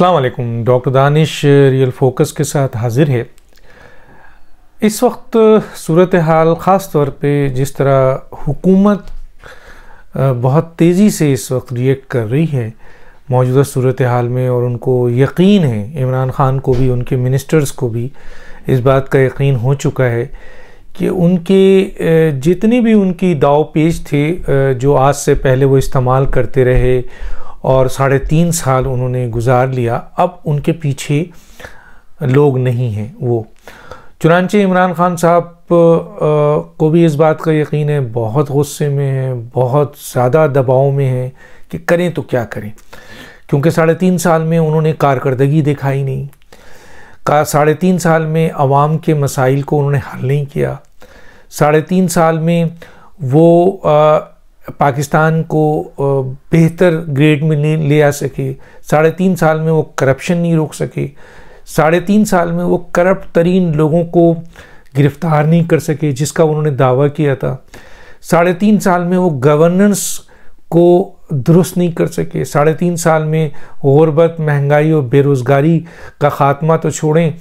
अलैक्म doctor Danish real focus के साथ हाजिर है इस वक्त सूरत हाल ख़ास तौर पर जिस तरह हुकूमत बहुत तेज़ी से इस वक्त रिएक्ट कर रही है मौजूदा सूरत हाल में और उनको यकीन है इमरान ख़ान को भी उनके मिनिस्टर्स को भी इस बात का यकीन हो चुका है कि उनके जितनी भी उनकी दाव पेज थे जो आज से पहले वो इस्तेमाल करते रहे और साढ़े तीन साल उन्होंने गुजार लिया अब उनके पीछे लोग नहीं हैं वो चुनानचे इमरान खान साहब को भी इस बात का यकीन है बहुत गुस्से में हैं बहुत ज़्यादा दबाव में हैं कि करें तो क्या करें क्योंकि साढ़े तीन साल में उन्होंने कारकर्दगी दिखाई नहीं का साढ़े तीन साल में आवाम के मसाइल को उन्होंने हल नहीं किया साढ़े तीन साल में वो पाकिस्तान को बेहतर ग्रेड में ले ले आ सके साढ़े तीन साल में वो करप्शन नहीं रोक सके साढ़े तीन साल में वो करप्ट तरीन लोगों को गिरफ्तार नहीं कर सके जिसका उन्होंने दावा किया था साढ़े तीन साल में वो गवर्नेंस को दुरुस्त नहीं कर सके साढ़े तीन साल में गुरबत महंगाई और बेरोज़गारी का ख़ात्मा तो छोड़ें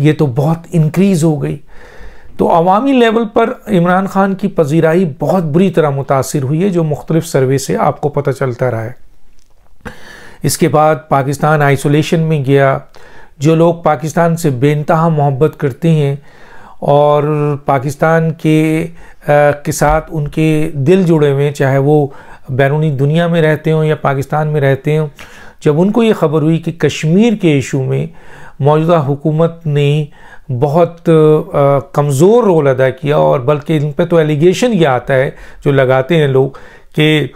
ये तो बहुत इनक्रीज़ हो गई तो अवामी लेवल पर इमरान खान की पजीराई बहुत बुरी तरह मुतासर हुई है जो मुख्तलिफ सर्वे से आपको पता चलता रहा है इसके बाद पाकिस्तान आइसोलेशन में गया जो लोग पाकिस्तान से बेनतहा मोहब्बत करते हैं और पाकिस्तान के आ, के साथ उनके दिल जुड़े हुए हैं चाहे वो बैरूनी दुनिया में रहते हों या पाकिस्तान में रहते हों जब उनको ये खबर हुई कि कश्मीर के इशू में मौजूदा हुकूमत ने बहुत कमज़ोर रोल अदा किया और बल्कि इन पर तो एलिगेशन ये आता है जो लगाते हैं लोग कि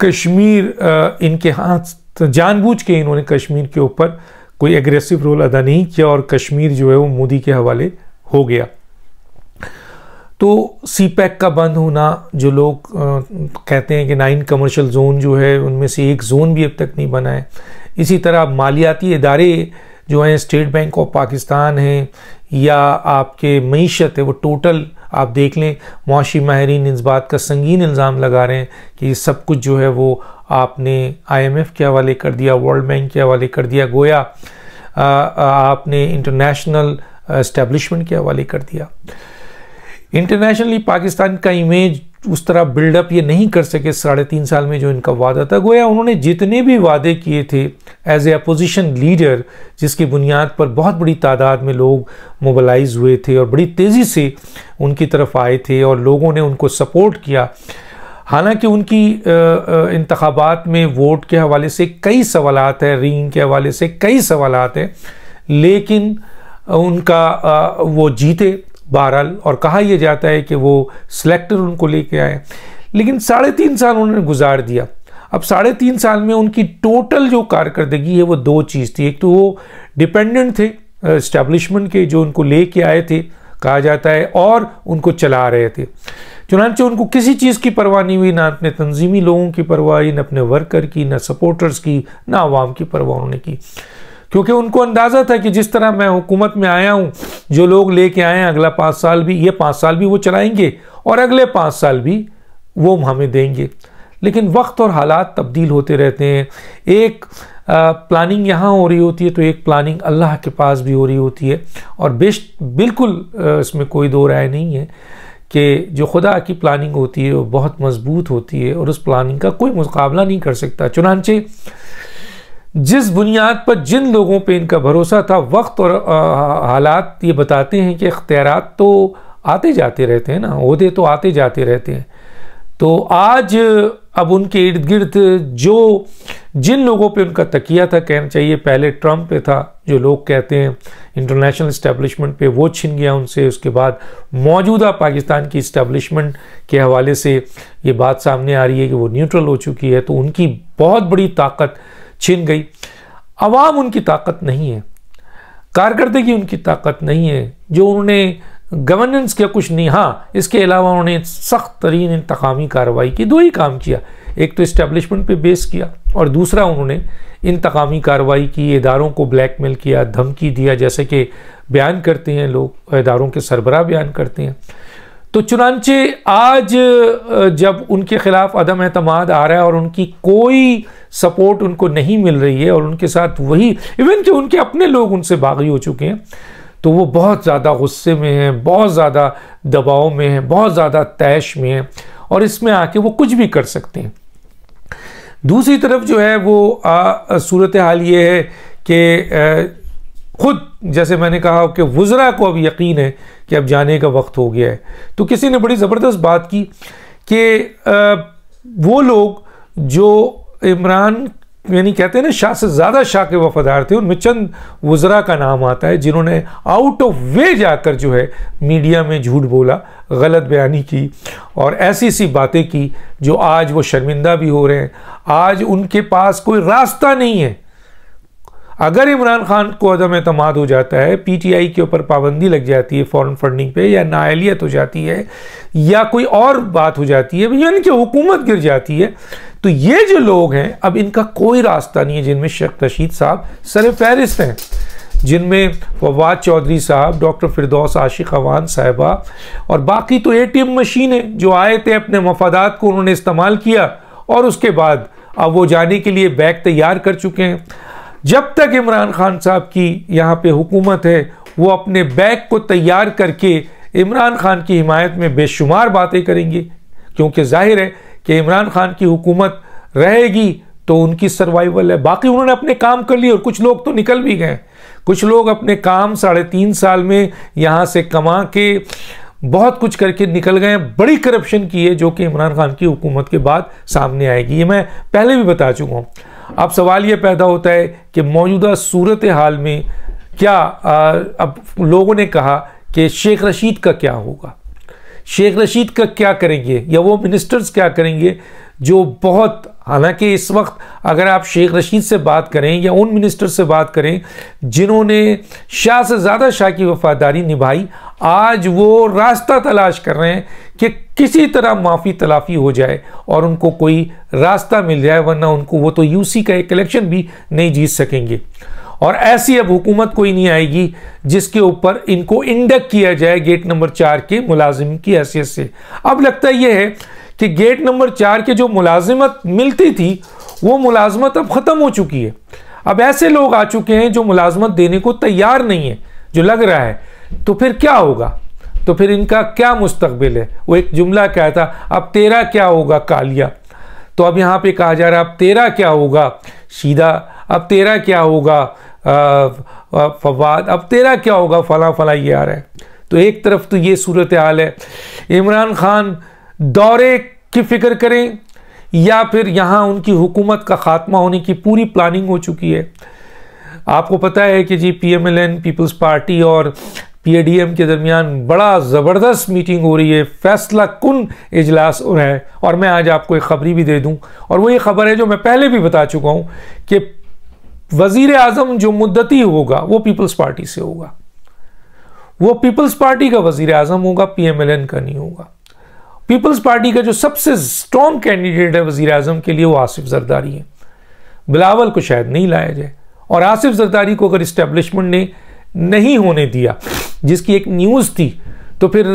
कश्मीर इनके हाथ जानबूझ के इन्होंने कश्मीर के ऊपर कोई एग्रेसिव रोल अदा नहीं किया और कश्मीर जो है वो मोदी के हवाले हो गया तो सी पैक e का बंद होना जो लोग कहते हैं कि नाइन कमर्शियल जोन जो है उनमें से एक जोन भी अब तक नहीं बना है इसी तरह मालियाती इदारे जो हैं स्टेट बैंक ऑफ पाकिस्तान हैं या आपके मीशत है वो टोटल आप देख लें मुआशी माहरीन इस बात का संगीन इल्ज़ाम लगा रहे हैं कि ये सब कुछ जो है वो आपने आईएमएफ के हवाले कर दिया वर्ल्ड बैंक के हवाले कर दिया गोया आ, आपने इंटरनेशनल इस्टेब्लिशमेंट के हवाले कर दिया इंटरनेशनली पाकिस्तान का इमेज उस तरह बिल्डअप ये नहीं कर सके साढ़े तीन साल में जो इनका वादा था गोया उन्होंने जितने भी वादे किए थे एज ए अपोजिशन लीडर जिसकी बुनियाद पर बहुत बड़ी तादाद में लोग मोबालाइज हुए थे और बड़ी तेज़ी से उनकी तरफ आए थे और लोगों ने उनको सपोर्ट किया हालांकि उनकी इंतबात में वोट के हवाले से कई सवाल हैं रिंग के हवाले से कई सवाल हैं लेकिन उनका वो जीते बहरहाल और कहा यह जाता है कि वो सिलेक्टर उनको लेके आए लेकिन साढ़े तीन साल उन्होंने गुजार दिया अब साढ़े तीन साल में उनकी टोटल जो कारकर्दगी है वो दो चीज़ थी एक तो वो डिपेंडेंट थे इस्टेब्लिशमेंट के जो उनको ले के आए थे कहा जाता है और उनको चला रहे थे चुनानचे उनको किसी चीज़ की परवाह नहीं हुई ना अपने तंजीमी लोगों की परवाह हुई ना अपने वर्कर की ना सपोर्टर्स की ना आवाम की परवाह उन्होंने की क्योंकि उनको अंदाज़ा था कि जिस तरह मैं हुकूमत में आया हूँ जो लोग लेके आए हैं अगला पाँच साल भी ये पाँच साल भी वो चलाएंगे और अगले पाँच साल भी वो हमें देंगे लेकिन वक्त और हालात तब्दील होते रहते हैं एक आ, प्लानिंग यहाँ हो रही होती है तो एक प्लानिंग अल्लाह के पास भी हो रही होती है और बेश बिल्कुल आ, इसमें कोई दो राय नहीं है कि जो खुदा की प्लानिंग होती है वो बहुत मज़बूत होती है और उस प्लानिंग का कोई मुकाबला नहीं कर सकता चुनानचे जिस बुनियाद पर जिन लोगों पे इनका भरोसा था वक्त और हालात ये बताते हैं कि इख्तियार तो आते जाते रहते हैं ना अहदे तो आते जाते रहते हैं तो आज अब उनके इर्द गिर्द जो जिन लोगों पे उनका तकिया था कहना चाहिए पहले ट्रंप पे था जो लोग कहते हैं इंटरनेशनल इस्टेब्लिशमेंट पे वो छिन गया उनसे उसके बाद मौजूदा पाकिस्तान की इस्टेब्लिशमेंट के हवाले से ये बात सामने आ रही है कि वो न्यूट्रल हो चुकी है तो उनकी बहुत बड़ी ताकत छीन गई अवाम उनकी ताकत नहीं है कारकर्दगी उनकी ताकत नहीं है जो उन्होंने गवर्नेंस किया कुछ नहीं हाँ इसके अलावा उन्होंने सख्त तरीन इंतकामी कार्रवाई की दो ही काम किया एक तो इस्टेब्लिशमेंट पे बेस किया और दूसरा उन्होंने इंतकामी कार्रवाई की इदारों को ब्लैक मेल किया धमकी दिया जैसे कि बयान करते हैं लोग इदारों के सरबरा बयान करते हैं तो चुनानचे आज जब उनके ख़िलाफ़ अदम अतमाद आ रहा है और उनकी कोई सपोर्ट उनको नहीं मिल रही है और उनके साथ वही इवन कि उनके अपने लोग उनसे बागी हो चुके हैं तो वो बहुत ज़्यादा गुस्से में हैं बहुत ज़्यादा दबाव में हैं बहुत ज़्यादा तैश में हैं और इसमें आके वो कुछ भी कर सकते हैं दूसरी तरफ जो है वो सूरत हाल ये है कि खुद जैसे मैंने कहा कि वज़रा को अब यकीन है कि अब जाने का वक्त हो गया है तो किसी ने बड़ी ज़बरदस्त बात की कि वो लोग जो इमरान यानी कहते हैं ना शाह से ज़्यादा शाह के वफादार थे उनमें चंद वज़रा का नाम आता है जिन्होंने आउट ऑफ वे जाकर जो है मीडिया में झूठ बोला गलत बयानी की और ऐसी सी बातें की जो आज वो शर्मिंदा भी हो रहे हैं आज उनके पास कोई रास्ता नहीं है अगर इमरान खान को अदम अतमाद हो जाता है पीटीआई के ऊपर पाबंदी लग जाती है फॉरेन फंडिंग पे या नाअहलियत हो जाती है या कोई और बात हो जाती है यानी कि हुकूमत गिर जाती है तो ये जो लोग हैं अब इनका कोई रास्ता नहीं है जिनमें शेख रशीद साहब सर फहरिस्त हैं जिनमें फवाद चौधरी साहब डॉक्टर फिरदौस आशिक अवान साहबा और बाकी तो ए मशीन है जो आए थे अपने मफादात को उन्होंने इस्तेमाल किया और उसके बाद अब वो जाने के लिए बैग तैयार कर चुके हैं जब तक इमरान खान साहब की यहाँ पे हुकूमत है वो अपने बैग को तैयार करके इमरान खान की हिमायत में बेशुमार बातें करेंगे क्योंकि जाहिर है कि इमरान खान की हुकूमत रहेगी तो उनकी सर्वाइवल है बाकी उन्होंने अपने काम कर लिए और कुछ लोग तो निकल भी गए कुछ लोग अपने काम साढ़े तीन साल में यहाँ से कमा के बहुत कुछ करके निकल गए बड़ी करप्शन की है जो कि इमरान खान की हुकूमत के बाद सामने आएगी ये मैं पहले भी बता चुका हूँ अब सवाल ये पैदा होता है कि मौजूदा सूरत हाल में क्या आ, अब लोगों ने कहा कि शेख रशीद का क्या होगा शेख रशीद का क्या करेंगे या वो मिनिस्टर्स क्या करेंगे जो बहुत हालांकि इस वक्त अगर आप शेख रशीद से बात करें या उन मिनिस्टर से बात करें जिन्होंने शाह से ज़्यादा शाह की वफादारी निभाई आज वो रास्ता तलाश कर रहे हैं कि किसी तरह माफ़ी तलाफ़ी हो जाए और उनको कोई रास्ता मिल जाए वरना उनको वो तो यूसी का एक इलेक्शन भी नहीं जीत सकेंगे और ऐसी अब हुकूमत कोई नहीं आएगी जिसके ऊपर इनको इंडक किया जाए गेट नंबर चार के मुलाजिम की हैसियत से अब लगता यह है कि गेट नंबर चार के जो मुलाजिमत मिलती थी वो मुलाजमत अब ख़त्म हो चुकी है अब ऐसे लोग आ चुके हैं जो मुलाजमत देने को तैयार नहीं है जो लग रहा है तो फिर क्या होगा तो फिर इनका क्या मुस्तबिल है वो एक जुमला क्या था अब तेरा क्या होगा कालिया तो अब यहाँ पे कहा जा रहा है अब तेरा क्या होगा शीदा अब तेरा क्या होगा फवाद अब तेरा क्या होगा फला फला ये आ रहा है तो एक तरफ तो ये सूरत हाल है इमरान खान दौरे की फिक्र करें या फिर यहाँ उनकी हुकूमत का ख़ात्मा होने की पूरी प्लानिंग हो चुकी है आपको पता है कि जी P M L N People's Party और पीएडीएम के दरमियान बड़ा ज़बरदस्त मीटिंग हो रही है फैसला कन इजलास हो रहा है और मैं आज आपको एक खबरी भी दे दूं और वो ये खबर है जो मैं पहले भी बता चुका हूं कि वज़ी अजम जो मुद्दती होगा वो पीपल्स पार्टी से होगा वो पीपल्स पार्टी का वजीर अजम होगा पी एम एल एन का नहीं होगा पीपल्स पार्टी का जो सबसे स्ट्रॉन्ग कैंडिडेट है वज़ी अजम के लिए वो आसिफ जरदारी है बिलावल को शायद नहीं लाया जाए और आसिफ जरदारी को अगर इस्टेब्लिशमेंट ने नहीं होने दिया जिसकी एक न्यूज़ थी तो फिर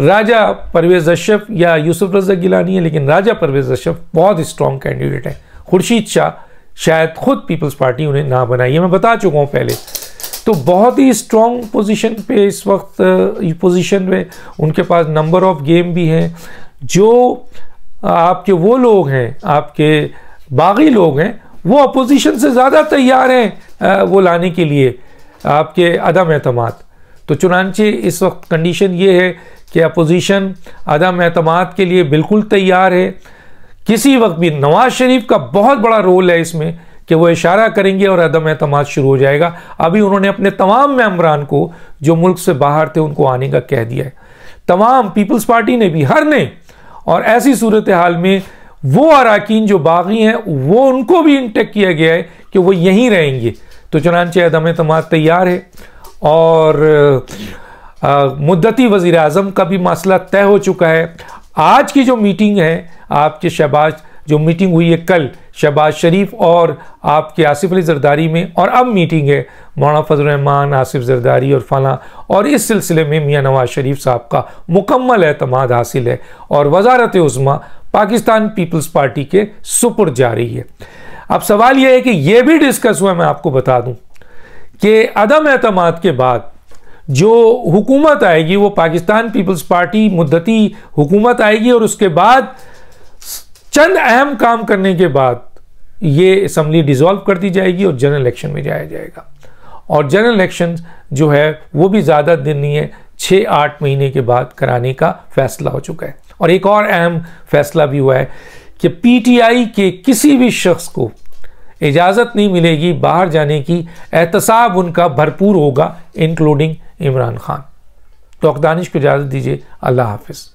राजा परवेज़ अशरफ या यूसुफ रजा गिलानी है लेकिन राजा परवेज़ अशरफ बहुत स्ट्रॉन्ग कैंडिडेट हैं खुर्शीद शाह शायद खुद पीपल्स पार्टी उन्हें ना बनाई है मैं बता चुका हूँ पहले तो बहुत ही स्ट्रॉन्ग पोजीशन पे इस वक्त पोजीशन में उनके पास नंबर ऑफ गेम भी हैं जो आपके वो लोग हैं आपके बागी लोग हैं वो अपोजिशन से ज़्यादा तैयार हैं वो लाने के लिए आपके अदम अतमाद तो चुनानचे इस वक्त कंडीशन ये है कि अपोजिशन अदम एतम के लिए बिल्कुल तैयार है किसी वक्त भी नवाज शरीफ का बहुत बड़ा रोल है इसमें कि वो इशारा करेंगे और अदम एतम शुरू हो जाएगा अभी उन्होंने अपने तमाम मेम्बरान को जो मुल्क से बाहर थे उनको आने का कह दिया है तमाम पीपल्स पार्टी ने भी हर ने और ऐसी सूरत हाल में वो अरकान जो बागी हैं वो उनको भी इंटेक किया गया है कि वो यहीं रहेंगे तो चुनानचे अदम अतमाद तैयार है और मुद्दती वज़ी अजम का भी मसला तय हो चुका है आज की जो मीटिंग है आपके शहबाज जो मीटिंग हुई है कल शहबाज शरीफ और आपके आसिफ अली जरदारी में और अब मीटिंग है मौलाना फजलरहमान आसिफ जरदारी और फला और इस सिलसिले में मियाँ नवाज शरीफ साहब का मुकम्मल अतमाद हासिल है और वजारत उस्मा पाकिस्तान पीपल्स पार्टी के सुपुर जा रही है अब सवाल यह है कि यह भी डिस्कस हुआ मैं आपको बता दूं कि अदम एतम के बाद जो हुकूमत आएगी वो पाकिस्तान पीपल्स पार्टी मुद्दती हुकूमत आएगी और उसके बाद चंद अहम काम करने के बाद ये असम्बली डिजॉल्व कर दी जाएगी और जनरल इलेक्शन में जाया जाएगा और जनरल इलेक्शन जो है वो भी ज़्यादा दिन नहीं है छः आठ महीने के बाद कराने का फैसला हो चुका है और एक और अहम फैसला भी हुआ है कि पीटीआई के किसी भी शख्स को इजाज़त नहीं मिलेगी बाहर जाने की एहतसाब उनका भरपूर होगा इंक्लूडिंग इमरान खान तो दानिश को इजाज़त दीजिए अल्लाह हाफिज़